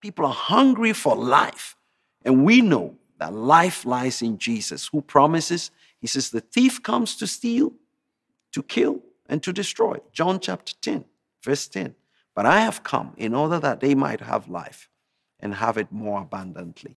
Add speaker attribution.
Speaker 1: People are hungry for life. And we know that life lies in Jesus, who promises, He says, the thief comes to steal, to kill, and to destroy. John chapter 10, verse 10. But I have come in order that they might have life and have it more abundantly.